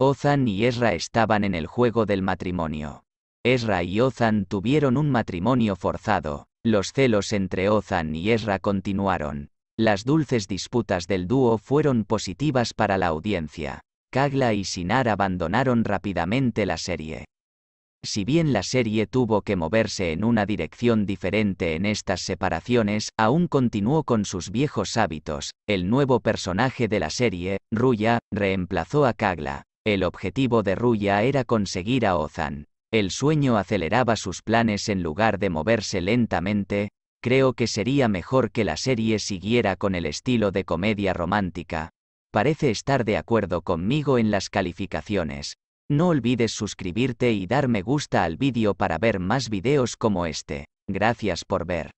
Ozan y Ezra estaban en el juego del matrimonio. Ezra y Ozan tuvieron un matrimonio forzado. Los celos entre Ozan y Ezra continuaron. Las dulces disputas del dúo fueron positivas para la audiencia. Kagla y Sinar abandonaron rápidamente la serie. Si bien la serie tuvo que moverse en una dirección diferente en estas separaciones, aún continuó con sus viejos hábitos. El nuevo personaje de la serie, Ruya, reemplazó a Kagla. El objetivo de Ruya era conseguir a Ozan. El sueño aceleraba sus planes en lugar de moverse lentamente, creo que sería mejor que la serie siguiera con el estilo de comedia romántica. Parece estar de acuerdo conmigo en las calificaciones. No olvides suscribirte y dar me gusta al vídeo para ver más videos como este. Gracias por ver.